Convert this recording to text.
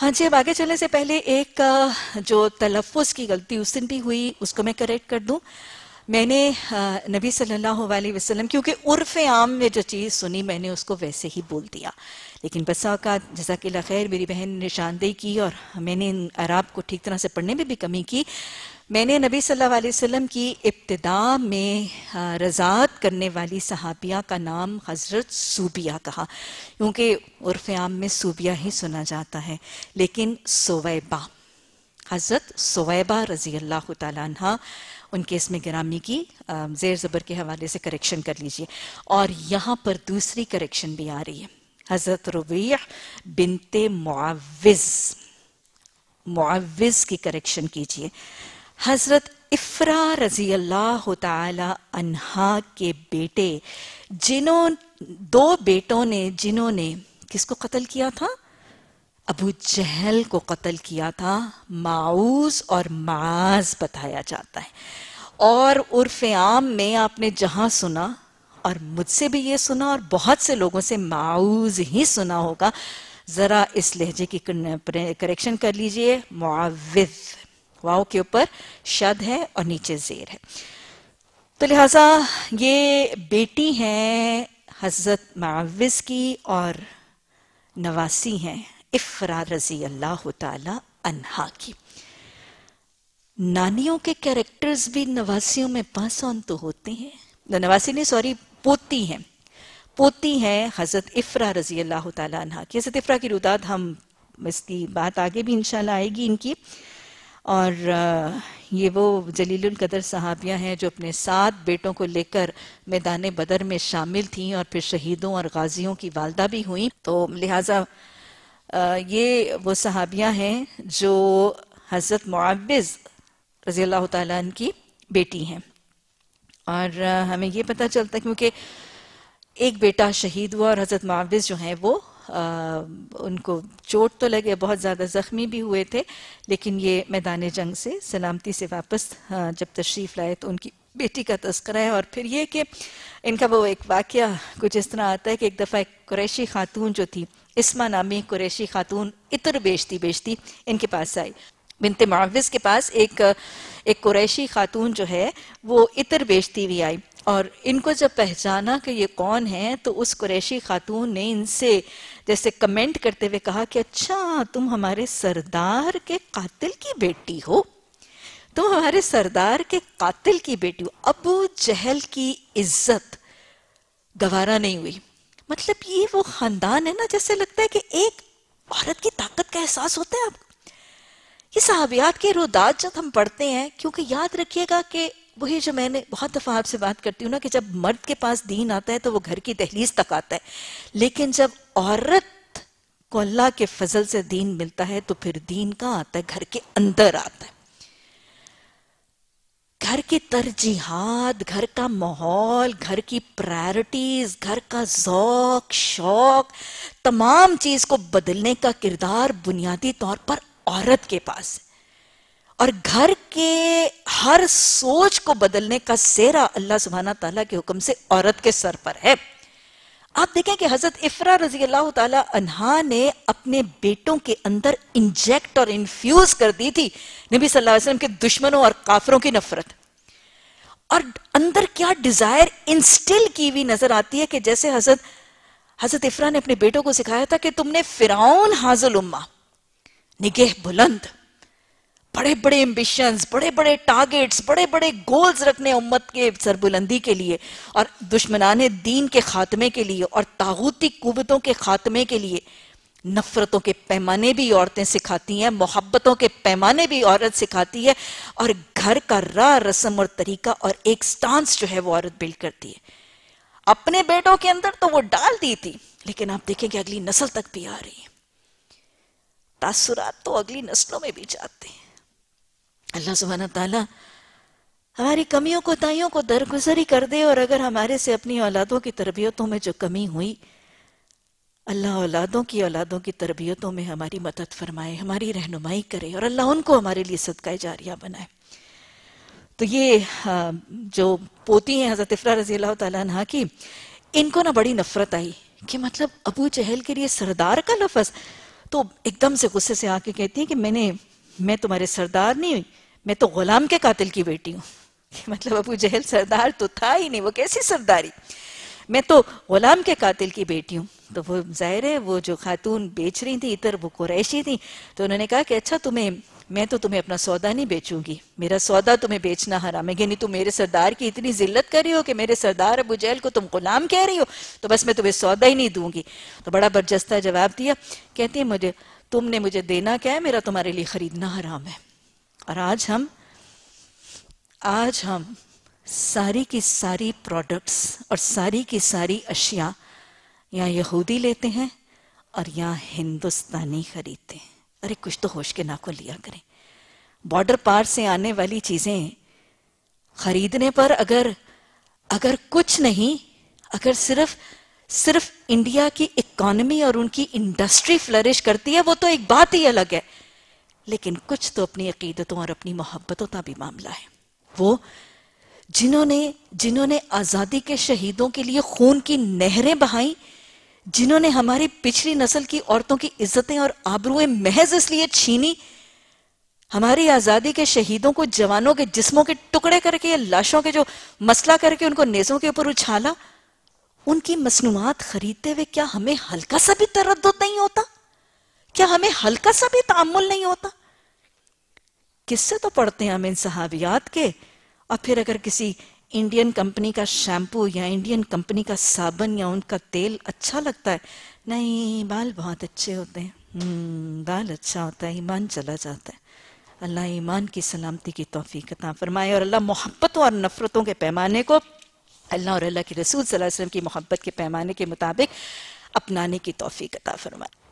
हाँ जी अब आगे चलने से पहले एक जो तलफ़ की गलती उस दिन भी हुई उसको मैं करेक्ट कर दूं मैंने नबी सल्लल्लाहु अलैहि वसल्लम क्योंकि उर्फ आम में जो चीज़ सुनी मैंने उसको वैसे ही बोल दिया लेकिन बसा का कि खैर मेरी बहन ने निशानदेही की और मैंने इन अराब को ठीक तरह से पढ़ने में भी कमी की मैंने नबी सल्लल्लाहु अलैहि वसल्लम की इब्तदा में रजात करने वाली सहाबिया का नाम हज़रत सूबिया कहा क्योंकि उर्फ़ आम में सूबिया ही सुना जाता है लेकिन सोवैबा हज़रत सोवैबा रज़ी अल्लाह तहा उनके इसमें ग्रामी की ज़ेर ज़बर के हवाले से करेक्शन कर लीजिए और यहाँ पर दूसरी करेक्शन भी आ रही है हज़रत रबी बिनते मुआविज़ मुआविज़ की करेक्शन कीजिए हज़रत इफ्रा रजी अल्लाह तहा के बेटे जिन्हों दो बेटों ने जिन्होंने किसको कत्ल किया था अबू जहल को कत्ल किया था माऊस और माज बताया जाता है और उर्फ आम में आपने जहाँ सुना और मुझसे भी ये सुना और बहुत से लोगों से माउज ही सुना होगा ज़रा इस लहजे की करेक्शन कर लीजिए मुआविद वाओ के ऊपर शद है और नीचे जेर है तो लिहाजा ये बेटी है हजरत माविज़ की और नवासी है इफ़रा रजी अल्लाह तहा की नानियों के कैरेक्टर्स भी नवासियों में पास ऑन तो होते हैं नवासी नहीं सॉरी पोती हैं पोती हैं हज़रत इफ़रा रजी अल्लाह तहा की हज़रत इफ़रा की रुदात हम इसकी बात आगे भी इनशाला आएगी इनकी और ये वो जलीलुल कदर सहाबियाँ हैं जो अपने सात बेटों को लेकर मैदान बदर में शामिल थीं और फिर शहीदों और गाजियों की वालदा भी हुई तो लिहाजा ये वो सहाबियाँ हैं जो हज़रत मुआवज रज़ी अल्लाह तन की बेटी हैं और हमें ये पता चलता है क्योंकि एक बेटा शहीद हुआ और हज़रत मुआवज़ जो हैं वो उनको चोट तो लगे बहुत ज़्यादा ज़ख्मी भी हुए थे लेकिन ये मैदान जंग से सलामती से वापस जब तशरीफ़ लाए तो उनकी बेटी का तस्करा है और फिर ये कि इनका वो एक वाक़ कुछ इस तरह आता है कि एक दफ़ा एक कुरैशी खातून जो थी इसमा नामी कुरैशी खातून इतर बेचती बेचती इनके पास आई बिनते माविज़ के पास एक एक कुरैशी खातून जो है वो इतर बेचती हुई आई और इनको जब पहचाना कि ये कौन है तो उस कुरैशी खातून ने इनसे जैसे कमेंट करते हुए कहा कि अच्छा तुम हमारे सरदार के कातिल की बेटी हो तुम हमारे सरदार के कातिल की बेटी हो अबू जहल की इज्जत गवारा नहीं हुई मतलब ये वो खानदान है ना जैसे लगता है कि एक औरत की ताकत का एहसास होता है आपको ये साहबियात के रोदात जब हम पढ़ते हैं क्योंकि याद रखिएगा कि वही जो मैंने बहुत दफ़ा आपसे बात करती हूँ ना कि जब मर्द के पास दीन आता है तो वो घर की दहलीज तक आता है लेकिन जब औरत को अल्लाह के फजल से दीन मिलता है तो फिर दीन कहाँ आता है घर के अंदर आता है घर की तरजीहत घर का माहौल घर की प्रायोरिटीज घर का जौक शौक तमाम चीज को बदलने का किरदार बुनियादी तौर पर औरत के पास है और घर के हर सोच को बदलने का सेरा अल्लाह सुबहाना तला के हुक्म से औरत के सर पर है आप देखें कि हजरत इफ्रा रजी अल्लाह तहा ने अपने बेटों के अंदर इंजेक्ट और इन्फ्यूज कर दी थी नबी सल्लल्लाहु अलैहि वसल्लम के दुश्मनों और काफरों की नफरत और अंदर क्या डिजायर इंस्टिल की हुई नजर आती है कि जैसे हजरत हजरत इफ्रा ने अपने बेटों को सिखाया था कि तुमने फिराउन हाजुल उम्मा निगेह बुलंद बड़े बड़े एम्बिशंस बड़े बड़े टारगेट्स बड़े बड़े गोल्स रखने उम्मत के सरबुलंदी के लिए और दुश्मनान दीन के खात्मे के लिए और ताहूती कुतों के खात्मे के लिए नफरतों के पैमाने भी औरतें सिखाती हैं मोहब्बतों के पैमाने भी औरत सिखाती है और घर का रा रस्म और तरीका और एक स्टांस जो है वो औरत बिल्ड करती है अपने बेटों के अंदर तो वो डाल दी थी लेकिन आप देखेंगे अगली नस्ल तक भी आ रही है तासुरात तो अगली नस्लों में भी जाते हैं अल्लाह सुबहाना ताला हमारी कमियों को ताइयों को दरगुजरी कर दे और अगर हमारे से अपनी औलादों की तरबियतों में जो कमी हुई अल्लाह औलादों की औलादों की तरबियतों में हमारी मदद फरमाए हमारी रहनुमाई करे और अल्लाह उनको हमारे लिए सदका जारिया बनाए तो ये जो पोती हैं हज़रत इफ़रा रजी अल्लाह तहा की इनको ना बड़ी नफरत आई कि मतलब अबू चहल के लिए सरदार का लफज तो एकदम से गुस्से से आके कहती है कि मैंने मैं तुम्हारे सरदार नहीं हुई मैं तो गुलाम के कातिल की बेटी हूँ मतलब अबू जहल सरदार तो था ही नहीं वो कैसी सरदारी मैं तो गुलाम के कातिल की बेटी हूँ तो वो जाहिर है वो जो खातून बेच रही थी इधर वो कुरैशी थी तो उन्होंने कहा कि अच्छा तुम्हें मैं तो तुम्हें अपना सौदा नहीं बेचूंगी मेरा सौदा तुम्हें बेचना हराम है नहीं तुम मेरे सरदार की इतनी जिल्लत कर रही हो कि मेरे सरदार अबू जहल को तुम गुलाम कह रही हो तो बस मैं तुम्हें सौदा ही नहीं दूंगी तो बड़ा बरजस्ता जवाब दिया कहती है मुझे तुमने मुझे देना क्या है मेरा तुम्हारे लिए खरीदना हराम है और आज हम आज हम सारी की सारी प्रोडक्ट्स और सारी की सारी अशिया या यहूदी लेते हैं और या हिंदुस्तानी खरीदते हैं अरे कुछ तो होश के नाको लिया करें बॉर्डर पार से आने वाली चीज़ें खरीदने पर अगर अगर कुछ नहीं अगर सिर्फ सिर्फ इंडिया की इकोनॉमी और उनकी इंडस्ट्री फ्लरिश करती है वो तो एक बात ही अलग है लेकिन कुछ तो अपनी अकीदतों और अपनी मोहब्बतों का भी मामला है वो जिन्होंने जिन्होंने आज़ादी के शहीदों के लिए खून की नहरें बहाई जिन्होंने हमारी पिछली नस्ल की औरतों की इज्जतें और आबरूएं महज इसलिए छीनी हमारी आज़ादी के शहीदों को जवानों के जिस्मों के टुकड़े करके या लाशों के जो मसला करके उनको नेजों के ऊपर उछाला उनकी मसनूआत खरीदते हुए क्या हमें हल्का सा भी तरद नहीं होता क्या हमें हल्का सा भी तामुल नहीं होता किससे तो पढ़ते हैं हम इन सहाबियात के और फिर अगर किसी इंडियन कंपनी का शैम्पू या इंडियन कंपनी का साबन या उनका तेल अच्छा लगता है नहीं बाल बहुत अच्छे होते हैं हम्म, बाल अच्छा होता है ईमान चला जाता है अल्लाह ईमान की सलामती की तोफ़ी कता फरमाए और अल्लाह मोहब्बतों और नफ़रतों के पैमाने को अल्लाह और अल्लाह के रसूल सल्लल्लाहु अलैहि वसल्लम की मोहब्बत के पैमाने के मुताबिक अपनाने की तोफ़ी कता फरमाए